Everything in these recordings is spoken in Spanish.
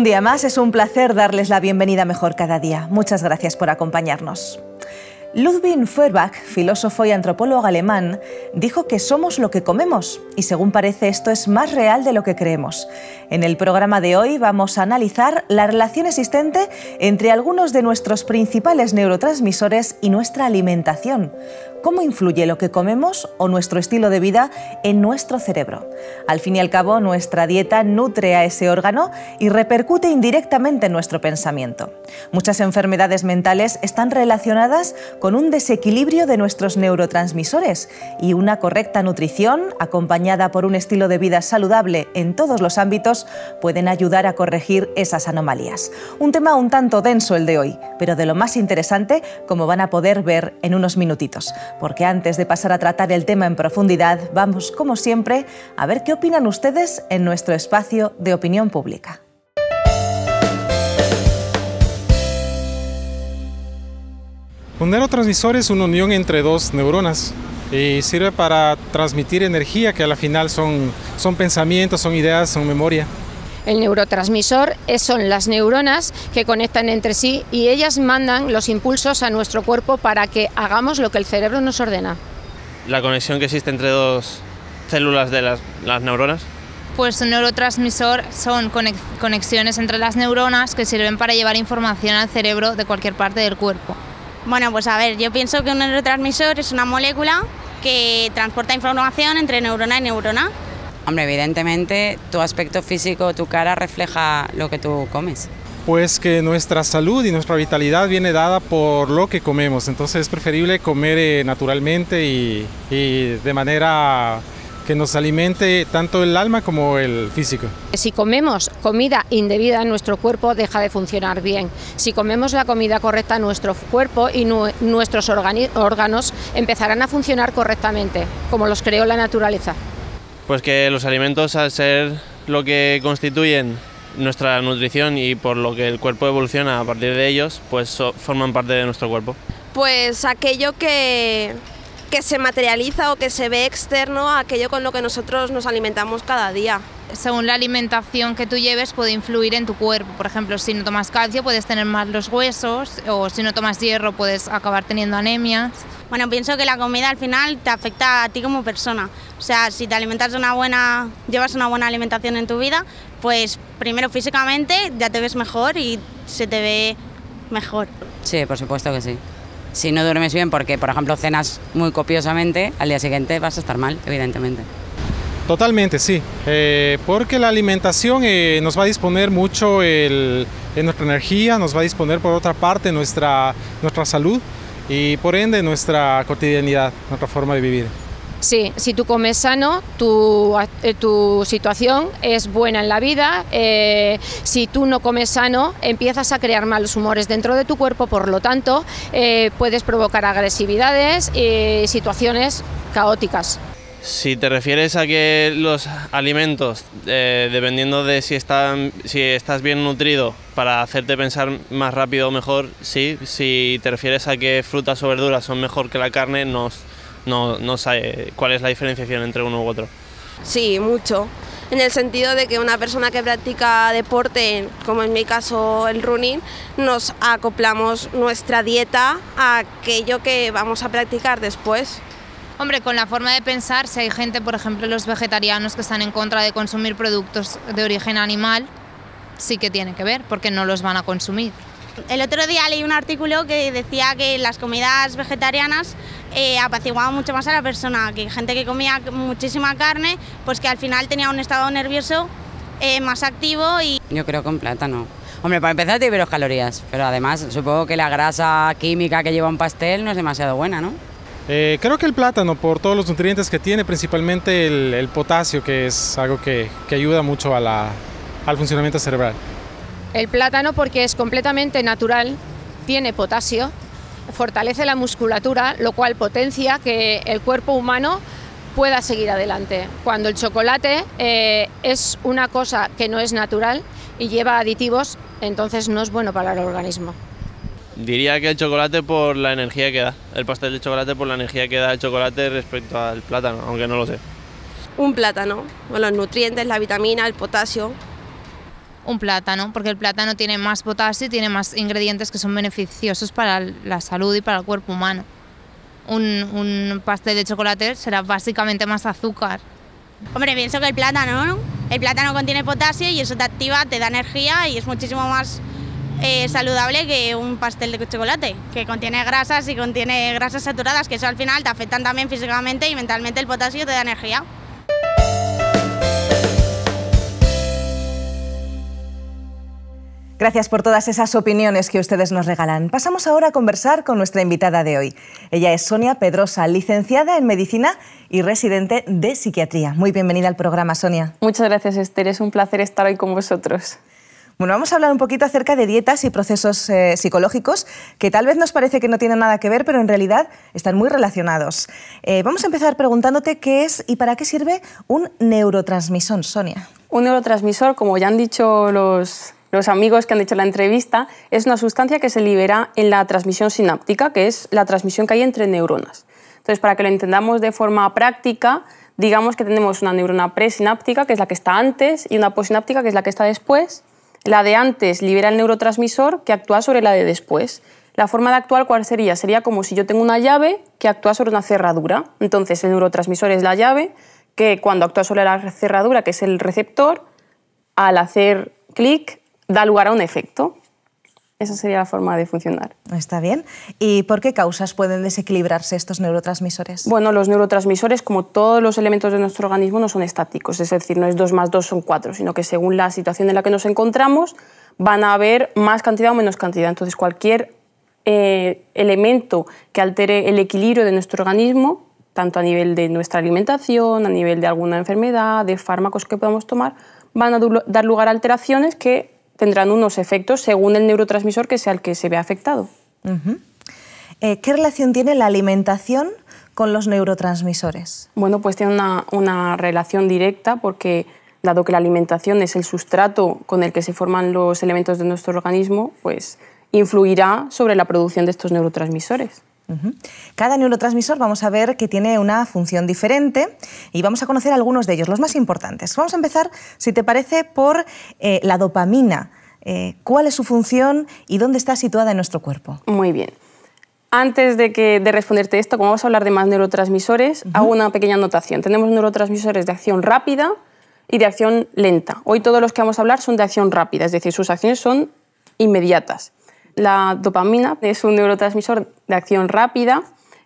Un día más es un placer darles la bienvenida mejor cada día. Muchas gracias por acompañarnos. Ludwig Feuerbach, filósofo y antropólogo alemán, dijo que somos lo que comemos y según parece esto es más real de lo que creemos. En el programa de hoy vamos a analizar la relación existente entre algunos de nuestros principales neurotransmisores y nuestra alimentación. ¿Cómo influye lo que comemos o nuestro estilo de vida en nuestro cerebro? Al fin y al cabo, nuestra dieta nutre a ese órgano y repercute indirectamente en nuestro pensamiento. Muchas enfermedades mentales están relacionadas con un desequilibrio de nuestros neurotransmisores y una correcta nutrición, acompañada por un estilo de vida saludable en todos los ámbitos, pueden ayudar a corregir esas anomalías. Un tema un tanto denso el de hoy, pero de lo más interesante, como van a poder ver en unos minutitos porque antes de pasar a tratar el tema en profundidad, vamos, como siempre, a ver qué opinan ustedes en nuestro espacio de opinión pública. Un neurotransmisor es una unión entre dos neuronas y sirve para transmitir energía que a la final son pensamientos, son ideas, son memoria. El neurotransmisor son las neuronas que conectan entre sí y ellas mandan los impulsos a nuestro cuerpo para que hagamos lo que el cerebro nos ordena. ¿La conexión que existe entre dos células de las, neuronas? Pues un neurotransmisor son conexiones entre las neuronas que sirven para llevar información al cerebro de cualquier parte del cuerpo. Bueno, pues a ver, yo pienso que un neurotransmisor es una molécula que transporta información entre neurona y neurona Hombre, evidentemente tu aspecto físico, tu cara refleja lo que tú comes. Pues que nuestra salud y nuestra vitalidad viene dada por lo que comemos, entonces es preferible comer eh, naturalmente y, de manera que nos alimente tanto el alma como el físico. Si comemos comida indebida, nuestro cuerpo deja de funcionar bien. Si comemos la comida correcta, nuestro cuerpo y nuestros órganos empezarán a funcionar correctamente, como los creó la naturaleza. Pues que los alimentos, al ser lo que constituyen nuestra nutrición y por lo que el cuerpo evoluciona a partir de ellos, pues forman parte de nuestro cuerpo. Pues aquello que, que se materializa o que se ve externo a aquello con lo que nosotros nos alimentamos cada día. Según la alimentación que tú lleves puede influir en tu cuerpo. Por ejemplo, si no tomas calcio puedes tener más los huesos o si no tomas hierro puedes acabar teniendo anemias. Bueno, pienso que la comida al final te afecta a ti como persona. O sea, si te alimentas de una buena, llevas una buena alimentación en tu vida, pues primero físicamente ya te ves mejor y se te ve mejor. Sí, por supuesto que sí. Si no duermes bien, porque por ejemplo cenas muy copiosamente, al día siguiente vas a estar mal, evidentemente. Totalmente, sí. Eh, porque la alimentación eh, nos va a disponer mucho en nuestra energía, nos va a disponer por otra parte nuestra, nuestra salud y por ende nuestra cotidianidad, nuestra forma de vivir. Sí, si tú comes sano, tu, eh, situación es buena en la vida. Eh, si tú no comes sano, empiezas a crear malos humores dentro de tu cuerpo, por lo tanto, eh, puedes provocar agresividades y situaciones caóticas. Si te refieres a que los alimentos, dependiendo de si, si estás bien nutrido para hacerte pensar más rápido o mejor, sí, si te refieres a que frutas o verduras son mejor que la carne, no, no, no sé cuál es la diferenciación entre uno u otro. Sí, mucho. En el sentido de que una persona que practica deporte, como en mi caso el running, nos acoplamos nuestra dieta a aquello que vamos a practicar después. Hombre, con la forma de pensar, si hay gente, por ejemplo, los vegetarianos que están en contra de consumir productos de origen animal, sí que tiene que ver, porque no los van a consumir. El otro día leí un artículo que decía que las comidas vegetarianas eh, apaciguaban mucho más a la persona, que gente que comía muchísima carne, pues que al final tenía un estado nervioso eh, más activo y... Yo creo con plátano. Hombre, para empezar te las calorías, pero además supongo que la grasa química que lleva un pastel no es demasiado buena, ¿no? Eh, creo que el plátano, por todos los nutrientes que tiene, principalmente el, potasio, que es algo que, que ayuda mucho a la, al funcionamiento cerebral. El plátano porque es completamente natural, tiene potasio, fortalece la musculatura, lo cual potencia que el cuerpo humano pueda seguir adelante. Cuando el chocolate eh, es una cosa que no es natural y lleva aditivos, entonces no es bueno para el organismo. Diría que el chocolate por la energía que da, el pastel de chocolate por la energía que da el chocolate respecto al plátano, aunque no lo sé. Un plátano, los nutrientes, la vitamina, el potasio, un plátano, porque el plátano tiene más potasio y tiene más ingredientes que son beneficiosos para la salud y para el cuerpo humano. Un, pastel de chocolate será básicamente más azúcar. Hombre, pienso que el plátano, El plátano contiene potasio y eso te activa, te da energía y es muchísimo más eh, saludable que un pastel de chocolate, que contiene grasas y contiene grasas saturadas, que eso al final te afectan también físicamente y mentalmente el potasio te da energía. Gracias por todas esas opiniones que ustedes nos regalan. Pasamos ahora a conversar con nuestra invitada de hoy. Ella es Sonia Pedrosa, licenciada en Medicina y residente de Psiquiatría. Muy bienvenida al programa, Sonia. Muchas gracias, Esther. Es un placer estar hoy con vosotros. Bueno, vamos a hablar un poquito acerca de dietas y procesos eh, psicológicos, que tal vez nos parece que no tienen nada que ver, pero en realidad están muy relacionados. Eh, vamos a empezar preguntándote qué es y para qué sirve un neurotransmisor, Sonia. Un neurotransmisor, como ya han dicho los, los amigos que han hecho la entrevista, es una sustancia que se libera en la transmisión sináptica, que es la transmisión que hay entre neuronas. Entonces, para que lo entendamos de forma práctica, digamos que tenemos una neurona presináptica, que es la que está antes, y una posináptica, que es la que está después. La de antes libera el neurotransmisor que actúa sobre la de después. La forma de actuar, ¿cuál sería? Sería como si yo tengo una llave que actúa sobre una cerradura. Entonces, el neurotransmisor es la llave que cuando actúa sobre la cerradura, que es el receptor, al hacer clic da lugar a un efecto. Esa sería la forma de funcionar. Está bien. ¿Y por qué causas pueden desequilibrarse estos neurotransmisores? Bueno, los neurotransmisores, como todos los elementos de nuestro organismo, no son estáticos, es decir, no es dos más dos son 4, sino que según la situación en la que nos encontramos, van a haber más cantidad o menos cantidad. Entonces, cualquier eh, elemento que altere el equilibrio de nuestro organismo, tanto a nivel de nuestra alimentación, a nivel de alguna enfermedad, de fármacos que podamos tomar, van a dar lugar a alteraciones que tendrán unos efectos según el neurotransmisor que sea el que se vea afectado. Eh, ¿Qué relación tiene la alimentación con los neurotransmisores? Bueno, pues tiene una relación directa porque dado que la alimentación es el sustrato con el que se forman los elementos de nuestro organismo, pues influirá sobre la producción de estos neurotransmisores. Cada neurotransmisor vamos a ver que tiene una función diferente y vamos a conocer algunos de ellos, los más importantes. Vamos a empezar, si te parece, por eh, la dopamina. Eh, ¿Cuál es su función y dónde está situada en nuestro cuerpo? Muy bien. Antes de, que, de responderte esto, como vamos a hablar de más neurotransmisores, hago una pequeña anotación. Tenemos neurotransmisores de acción rápida y de acción lenta. Hoy todos los que vamos a hablar son de acción rápida, es decir, sus acciones son inmediatas. La dopamina es un neurotransmisor de acción rápida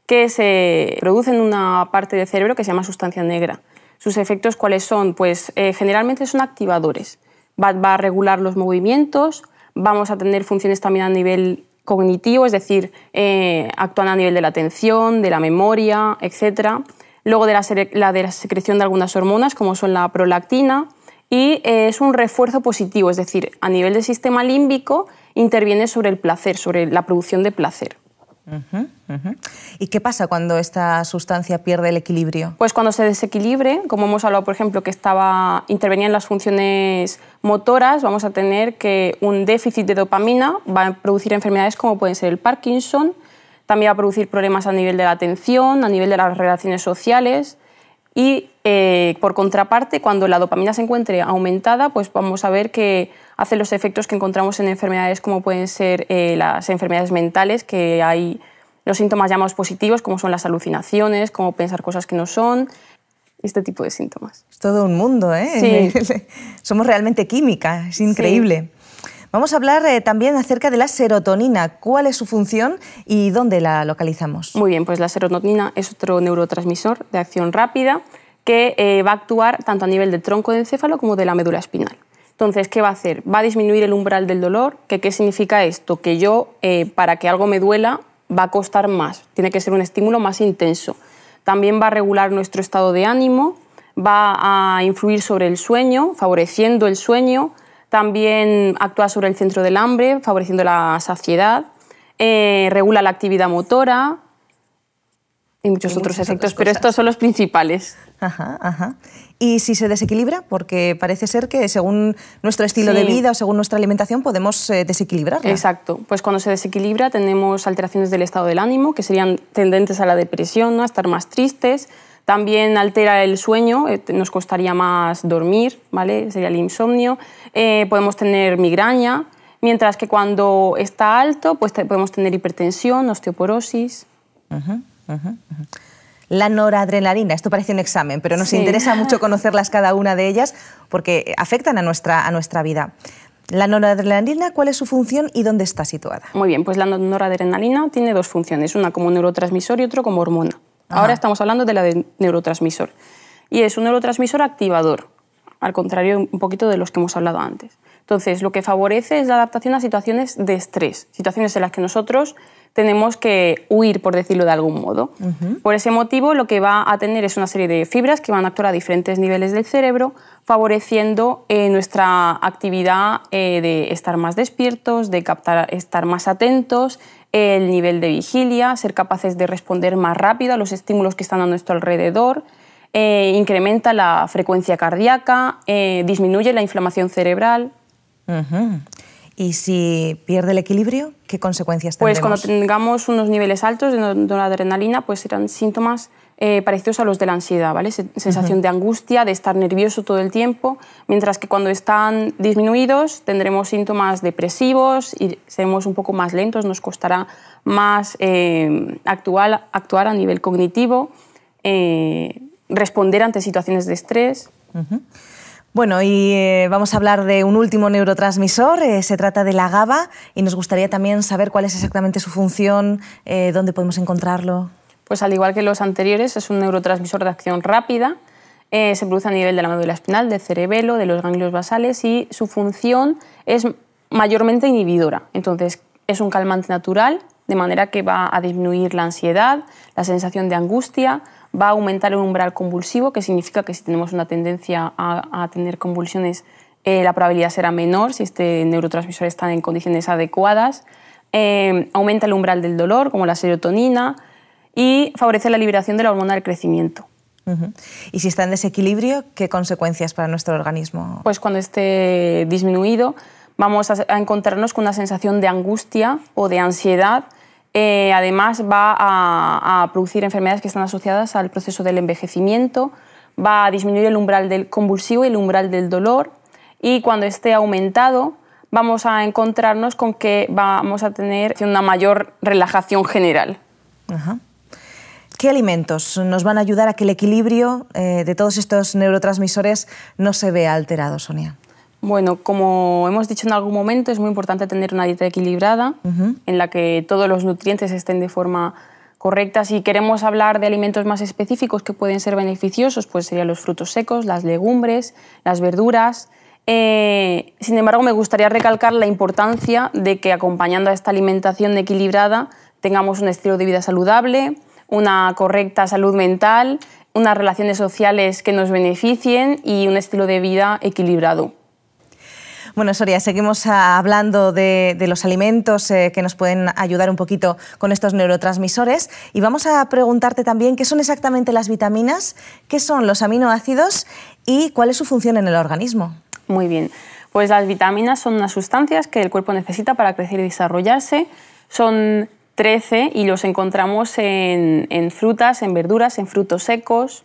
que se produce en una parte del cerebro que se llama sustancia negra. ¿Sus efectos cuáles son? Pues eh, generalmente son activadores. Va, a regular los movimientos, vamos a tener funciones también a nivel cognitivo, es decir, eh, actúan a nivel de la atención, de la memoria, etc. Luego de la secreción de algunas hormonas, como son la prolactina, y eh, es un refuerzo positivo, es decir, a nivel del sistema límbico interviene sobre el placer, sobre la producción de placer. ¿Y qué pasa cuando esta sustancia pierde el equilibrio? Pues cuando se desequilibre, como hemos hablado, por ejemplo, que estaba en las funciones motoras, vamos a tener que un déficit de dopamina va a producir enfermedades como pueden ser el Parkinson, también va a producir problemas a nivel de la atención, a nivel de las relaciones sociales, y eh, por contraparte, cuando la dopamina se encuentre aumentada, pues vamos a ver que hace los efectos que encontramos en enfermedades como pueden ser eh, las enfermedades mentales, que hay los síntomas llamados positivos, como son las alucinaciones, como pensar cosas que no son, este tipo de síntomas. Es todo un mundo, ¿eh? Sí. Somos realmente química, es increíble. Vamos a hablar eh, también acerca de la serotonina, cuál es su función y dónde la localizamos. Muy bien, pues la serotonina es otro neurotransmisor de acción rápida que eh, va a actuar tanto a nivel del tronco de encéfalo como de la médula espinal. Entonces, ¿qué va a hacer? Va a disminuir el umbral del dolor. ¿Qué, qué significa esto? Que yo, eh, para que algo me duela, va a costar más. Tiene que ser un estímulo más intenso. También va a regular nuestro estado de ánimo, va a influir sobre el sueño, favoreciendo el sueño, también actúa sobre el centro del hambre, favoreciendo la saciedad. Eh, regula la actividad motora y muchos otros efectos, pero estos son los principales. Ajá, ajá. ¿Y si se desequilibra? Porque parece ser que según nuestro estilo de vida o según nuestra alimentación podemos eh, desequilibrar. Exacto. Pues cuando se desequilibra tenemos alteraciones del estado del ánimo, que serían tendentes a la depresión, a estar más tristes, también altera el sueño, eh, nos costaría más dormir, ¿vale? Sería el insomnio. Eh, podemos tener migraña, mientras que cuando está alto, pues podemos tener hipertensión, osteoporosis. La noradrenalina, esto parece un examen, pero nos interesa mucho conocerlas cada una de ellas porque afectan a nuestra, a nuestra vida. La noradrenalina, ¿cuál es su función y dónde está situada? Muy bien, pues la noradrenalina tiene dos funciones, una como neurotransmisor y otra como hormona. Ahora estamos hablando de la de neurotransmisor. Y es un neurotransmisor activador, al contrario un poquito de los que hemos hablado antes. Entonces, lo que favorece es la adaptación a situaciones de estrés, situaciones en las que nosotros tenemos que huir, por decirlo de algún modo. Por ese motivo, lo que va a tener es una serie de fibras que van a actuar a diferentes niveles del cerebro, favoreciendo eh, nuestra actividad eh, de estar más despiertos, de captar, estar más atentos, el nivel de vigilia, ser capaces de responder más rápido a los estímulos que están a nuestro alrededor, eh, incrementa la frecuencia cardíaca, eh, disminuye la inflamación cerebral. ¿Y si pierde el equilibrio, qué consecuencias tendremos? Pues cuando tengamos unos niveles altos de adrenalina, pues serán síntomas eh, parecidos a los de la ansiedad, ¿vale? Sensación de angustia, de estar nervioso todo el tiempo, mientras que cuando están disminuidos tendremos síntomas depresivos y seremos un poco más lentos, nos costará más eh, actuar, actuar, a nivel cognitivo, eh, responder ante situaciones de estrés. Bueno, y vamos a hablar de un último neurotransmisor, se trata de la GABA, y nos gustaría también saber cuál es exactamente su función, dónde podemos encontrarlo pues al igual que los anteriores, es un neurotransmisor de acción rápida. Eh, se produce a nivel de la médula espinal, del cerebelo, de los ganglios basales y su función es mayormente inhibidora. Entonces, es un calmante natural, de manera que va a disminuir la ansiedad, la sensación de angustia, va a aumentar el umbral convulsivo, que significa que si tenemos una tendencia a, tener convulsiones, eh, la probabilidad será menor si este neurotransmisor está en condiciones adecuadas. Eh, aumenta el umbral del dolor, como la serotonina, y favorece la liberación de la hormona del crecimiento. Y si está en desequilibrio, ¿qué consecuencias para nuestro organismo? Pues cuando esté disminuido, vamos a encontrarnos con una sensación de angustia o de ansiedad. Eh, además, va a, producir enfermedades que están asociadas al proceso del envejecimiento, va a disminuir el umbral del convulsivo y el umbral del dolor. Y cuando esté aumentado, vamos a encontrarnos con que vamos a tener una mayor relajación general. Ajá. ¿Qué alimentos nos van a ayudar a que el equilibrio eh, de todos estos neurotransmisores no se vea alterado, Sonia? Bueno, como hemos dicho en algún momento, es muy importante tener una dieta equilibrada en la que todos los nutrientes estén de forma correcta. Si queremos hablar de alimentos más específicos que pueden ser beneficiosos, pues serían los frutos secos, las legumbres, las verduras. Eh, sin embargo, me gustaría recalcar la importancia de que acompañando a esta alimentación equilibrada tengamos un estilo de vida saludable, una correcta salud mental, unas relaciones sociales que nos beneficien y un estilo de vida equilibrado. Bueno, Soria, seguimos hablando de, los alimentos eh, que nos pueden ayudar un poquito con estos neurotransmisores y vamos a preguntarte también qué son exactamente las vitaminas, qué son los aminoácidos y cuál es su función en el organismo. Muy bien, pues las vitaminas son unas sustancias que el cuerpo necesita para crecer y desarrollarse, son 13 y los encontramos en, frutas, en verduras, en frutos secos.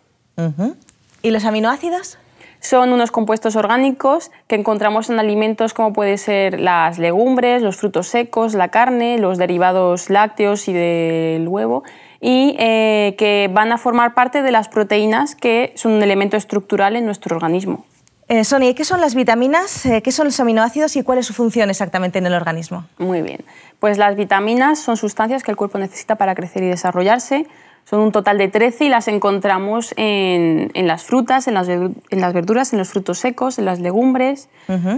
¿Y los aminoácidos? Son unos compuestos orgánicos que encontramos en alimentos como pueden ser las legumbres, los frutos secos, la carne, los derivados lácteos y del huevo, y eh, que van a formar parte de las proteínas que son un elemento estructural en nuestro organismo. Eh, Sonia, ¿qué son las vitaminas, eh, qué son los aminoácidos y cuál es su función exactamente en el organismo? Muy bien, pues las vitaminas son sustancias que el cuerpo necesita para crecer y desarrollarse. Son un total de 13 y las encontramos en, las frutas, en las, verduras, en los frutos secos, en las legumbres.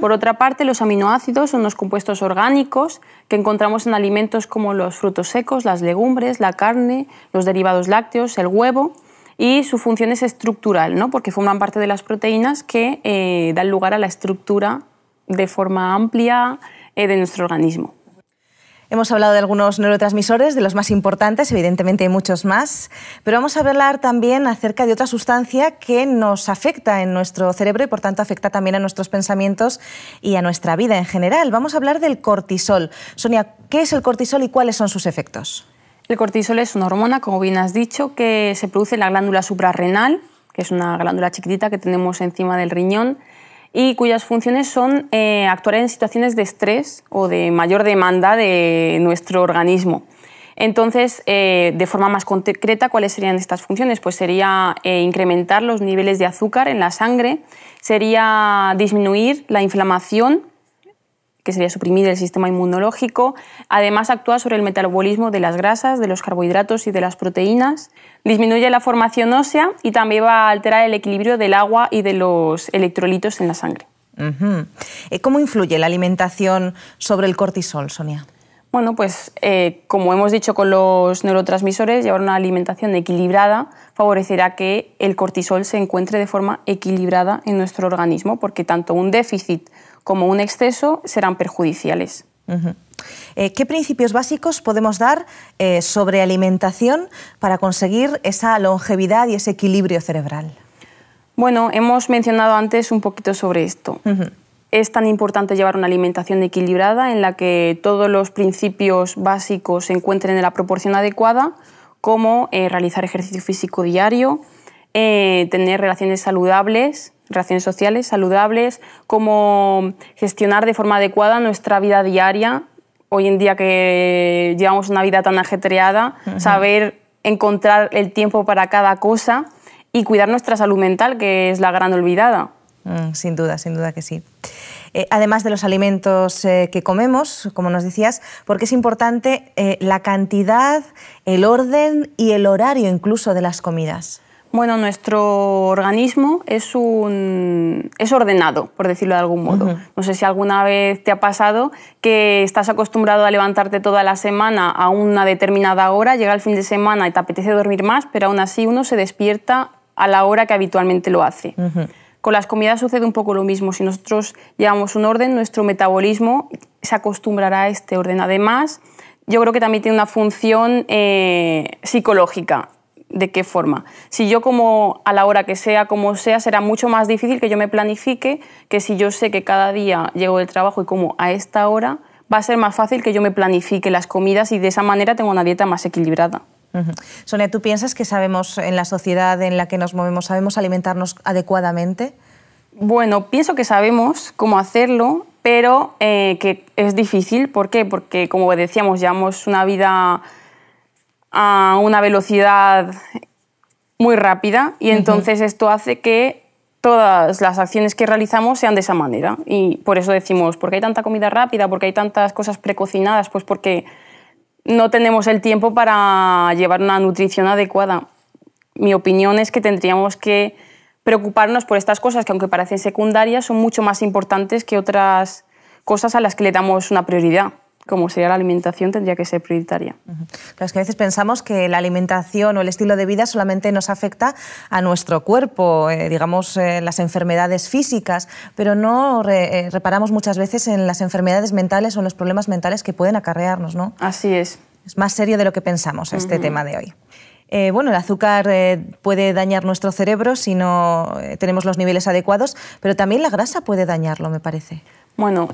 Por otra parte, los aminoácidos son los compuestos orgánicos que encontramos en alimentos como los frutos secos, las legumbres, la carne, los derivados lácteos, el huevo y su función es estructural, ¿no? porque forman parte de las proteínas que eh, dan lugar a la estructura de forma amplia eh, de nuestro organismo. Hemos hablado de algunos neurotransmisores, de los más importantes, evidentemente hay muchos más, pero vamos a hablar también acerca de otra sustancia que nos afecta en nuestro cerebro y por tanto afecta también a nuestros pensamientos y a nuestra vida en general. Vamos a hablar del cortisol. Sonia, ¿qué es el cortisol y cuáles son sus efectos? El cortisol es una hormona, como bien has dicho, que se produce en la glándula suprarrenal, que es una glándula chiquitita que tenemos encima del riñón y cuyas funciones son eh, actuar en situaciones de estrés o de mayor demanda de nuestro organismo. Entonces, eh, de forma más concreta, ¿cuáles serían estas funciones? Pues sería eh, incrementar los niveles de azúcar en la sangre, sería disminuir la inflamación que sería suprimir el sistema inmunológico. Además, actúa sobre el metabolismo de las grasas, de los carbohidratos y de las proteínas. Disminuye la formación ósea y también va a alterar el equilibrio del agua y de los electrolitos en la sangre. Eh, ¿Cómo influye la alimentación sobre el cortisol, Sonia? Bueno, pues eh, como hemos dicho con los neurotransmisores, llevar una alimentación equilibrada favorecerá que el cortisol se encuentre de forma equilibrada en nuestro organismo, porque tanto un déficit como un exceso serán perjudiciales. Eh, ¿Qué principios básicos podemos dar eh, sobre alimentación para conseguir esa longevidad y ese equilibrio cerebral? Bueno, hemos mencionado antes un poquito sobre esto. Es tan importante llevar una alimentación equilibrada en la que todos los principios básicos se encuentren en la proporción adecuada, como eh, realizar ejercicio físico diario, tener relaciones saludables, relaciones sociales saludables, cómo gestionar de forma adecuada nuestra vida diaria, hoy en día que llevamos una vida tan ajetreada, saber encontrar el tiempo para cada cosa y cuidar nuestra salud mental, que es la gran olvidada. Mm, sin duda, sin duda que sí. Eh, además de los alimentos eh, que comemos, como nos decías, porque es importante eh, la cantidad, el orden y el horario incluso de las comidas. Bueno, nuestro organismo es, un, es ordenado, por decirlo de algún modo. No sé si alguna vez te ha pasado que estás acostumbrado a levantarte toda la semana a una determinada hora, llega el fin de semana y te apetece dormir más, pero aún así uno se despierta a la hora que habitualmente lo hace. Con las comidas sucede un poco lo mismo. Si nosotros llevamos un orden, nuestro metabolismo se acostumbrará a este orden. Además, yo creo que también tiene una función eh, psicológica de qué forma. Si yo como a la hora que sea, como sea, será mucho más difícil que yo me planifique que si yo sé que cada día llego del trabajo y como a esta hora, va a ser más fácil que yo me planifique las comidas y de esa manera tengo una dieta más equilibrada. Sonia, ¿tú piensas que sabemos en la sociedad en la que nos movemos, sabemos alimentarnos adecuadamente? Bueno, pienso que sabemos cómo hacerlo, pero eh, que es difícil. ¿Por qué? Porque, como decíamos, llevamos una vida a una velocidad muy rápida y entonces esto hace que todas las acciones que realizamos sean de esa manera. Y por eso decimos, ¿por qué hay tanta comida rápida? ¿Por qué hay tantas cosas precocinadas? Pues porque no tenemos el tiempo para llevar una nutrición adecuada. Mi opinión es que tendríamos que preocuparnos por estas cosas que aunque parecen secundarias son mucho más importantes que otras cosas a las que le damos una prioridad como sería la alimentación, tendría que ser prioritaria. Las es que a veces pensamos que la alimentación o el estilo de vida solamente nos afecta a nuestro cuerpo, eh, digamos, eh, las enfermedades físicas, pero no eh, reparamos muchas veces en las enfermedades mentales o en los problemas mentales que pueden acarrearnos, ¿no? Así es. Es más serio de lo que pensamos este tema de hoy. bueno, el azúcar puede dañar nuestro cerebro si no tenemos los niveles adecuados, pero también la grasa puede dañarlo, me parece. Bueno,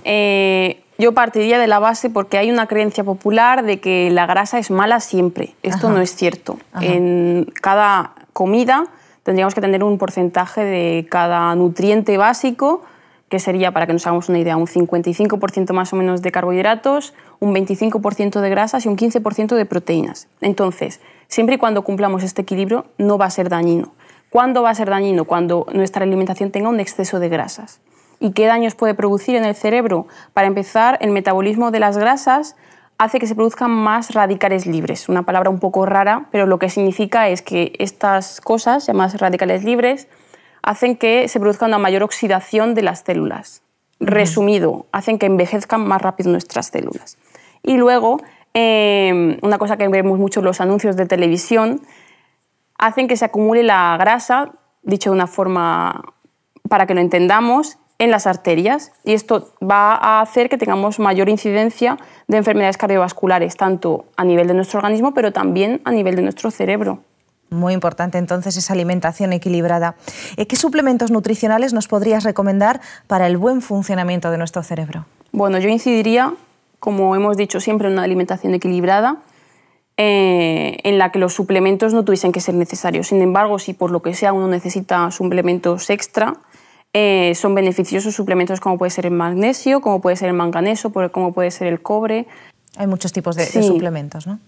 yo partiría de la base porque hay una creencia popular de que la grasa es mala siempre. Esto no es cierto. En cada comida tendríamos que tener un porcentaje de cada nutriente básico, que sería, para que nos hagamos una idea, un 55% más o menos de carbohidratos, un 25% de grasas y un 15% de proteínas. Entonces, siempre y cuando cumplamos este equilibrio, no va a ser dañino. ¿Cuándo va a ser dañino? Cuando nuestra alimentación tenga un exceso de grasas y qué daños puede producir en el cerebro. Para empezar, el metabolismo de las grasas hace que se produzcan más radicales libres. Una palabra un poco rara, pero lo que significa es que estas cosas, llamadas radicales libres, hacen que se produzca una mayor oxidación de las células. Resumido, hacen que envejezcan más rápido nuestras células. Y luego, em, una cosa que vemos mucho en los anuncios de televisión, hacen que se acumule la grasa, dicho de una forma para que lo entendamos, en las arterias y esto va a hacer que tengamos mayor incidencia de enfermedades cardiovasculares, tanto a nivel de nuestro organismo, pero también a nivel de nuestro cerebro. Muy importante entonces esa alimentación equilibrada. Eh, ¿Qué suplementos nutricionales nos podrías recomendar para el buen funcionamiento de nuestro cerebro? Bueno, yo incidiría, como hemos dicho siempre, en una alimentación equilibrada, eh, en la que los suplementos no tuviesen que ser necesarios. Sin embargo, si por lo que sea uno necesita suplementos extra, eh, son beneficiosos suplementos como puede ser el magnesio, como puede ser el manganeso, como puede ser el cobre. Hay muchos tipos de, de suplementos, ¿no?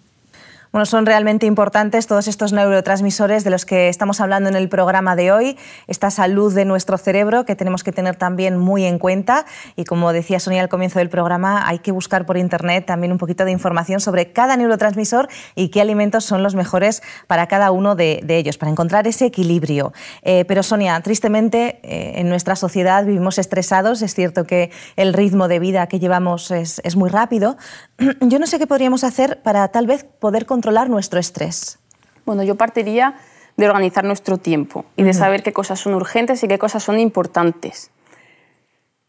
Bueno, son realmente importantes todos estos neurotransmisores de los que estamos hablando en el programa de hoy, esta salud de nuestro cerebro que tenemos que tener también muy en cuenta y como decía Sonia al comienzo del programa, hay que buscar por internet también un poquito de información sobre cada neurotransmisor y qué alimentos son los mejores para cada uno de, ellos, para encontrar ese equilibrio. Eh, pero Sonia, tristemente eh, en nuestra sociedad vivimos estresados, es cierto que el ritmo de vida que llevamos es, es muy rápido. Yo no sé qué podríamos hacer para tal vez poder controlar nuestro estrés? Bueno, yo partiría de organizar nuestro tiempo y de saber qué cosas son urgentes y qué cosas son importantes.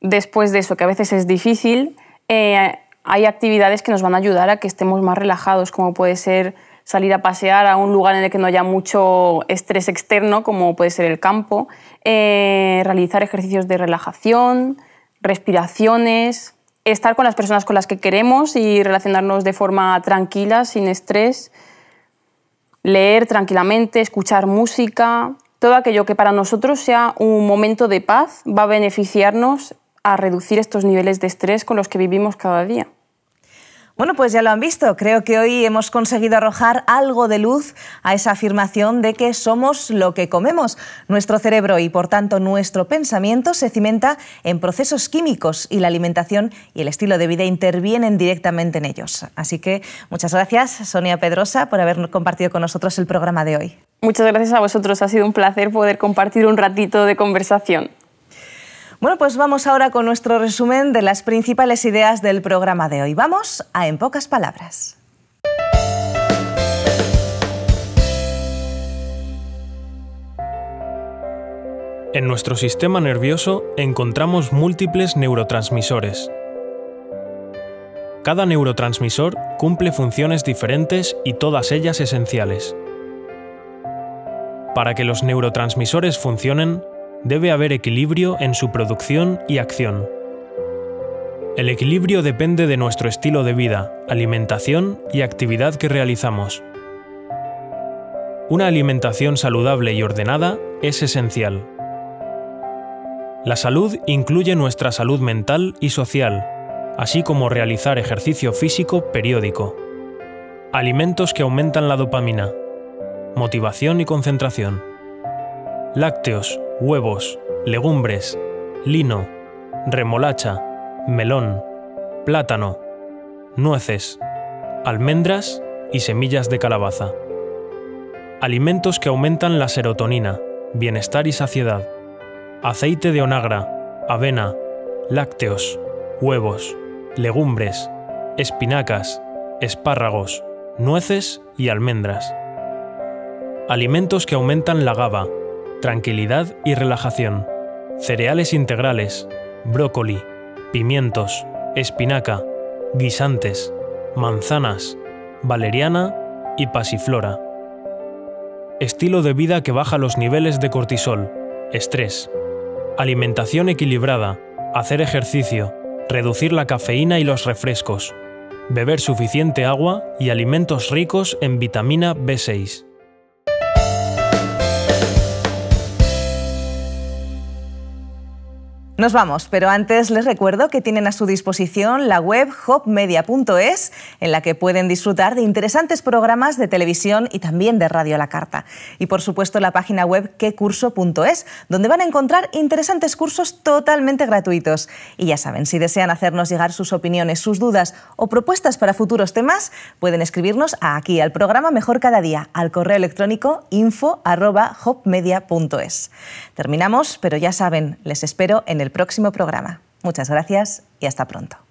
Después de eso, que a veces es difícil, eh, hay actividades que nos van a ayudar a que estemos más relajados, como puede ser salir a pasear a un lugar en el que no haya mucho estrés externo, como puede ser el campo, eh, realizar ejercicios de relajación, respiraciones, estar con las personas con las que queremos y relacionarnos de forma tranquila, sin estrés, leer tranquilamente, escuchar música, todo aquello que para nosotros sea un momento de paz va a beneficiarnos a reducir estos niveles de estrés con los que vivimos cada día. Bueno, pues ya lo han visto. Creo que hoy hemos conseguido arrojar algo de luz a esa afirmación de que somos lo que comemos. Nuestro cerebro y, por tanto, nuestro pensamiento se cimenta en procesos químicos y la alimentación y el estilo de vida intervienen directamente en ellos. Así que muchas gracias, Sonia Pedrosa, por haber compartido con nosotros el programa de hoy. Muchas gracias a vosotros. Ha sido un placer poder compartir un ratito de conversación. Bueno, pues vamos ahora con nuestro resumen de las principales ideas del programa de hoy. Vamos a En pocas palabras. En nuestro sistema nervioso encontramos múltiples neurotransmisores. Cada neurotransmisor cumple funciones diferentes y todas ellas esenciales. Para que los neurotransmisores funcionen, debe haber equilibrio en su producción y acción. El equilibrio depende de nuestro estilo de vida, alimentación y actividad que realizamos. Una alimentación saludable y ordenada es esencial. La salud incluye nuestra salud mental y social, así como realizar ejercicio físico periódico. Alimentos que aumentan la dopamina, motivación y concentración. Lácteos, huevos, legumbres, lino, remolacha, melón, plátano, nueces, almendras y semillas de calabaza. Alimentos que aumentan la serotonina, bienestar y saciedad. Aceite de onagra, avena, lácteos, huevos, legumbres, espinacas, espárragos, nueces y almendras. Alimentos que aumentan la GABA, tranquilidad y relajación. Cereales integrales, brócoli, pimientos, espinaca, guisantes, manzanas, valeriana y pasiflora. Estilo de vida que baja los niveles de cortisol, estrés. Alimentación equilibrada, hacer ejercicio, reducir la cafeína y los refrescos, beber suficiente agua y alimentos ricos en vitamina B6. Nos vamos, pero antes les recuerdo que tienen a su disposición la web hopmedia.es, en la que pueden disfrutar de interesantes programas de televisión y también de radio a la carta. Y por supuesto la página web quecurso.es, donde van a encontrar interesantes cursos totalmente gratuitos. Y ya saben, si desean hacernos llegar sus opiniones, sus dudas o propuestas para futuros temas, pueden escribirnos aquí al programa Mejor Cada Día, al correo electrónico info.hopmedia.es. Terminamos, pero ya saben, les espero en el próximo programa. Muchas gracias y hasta pronto.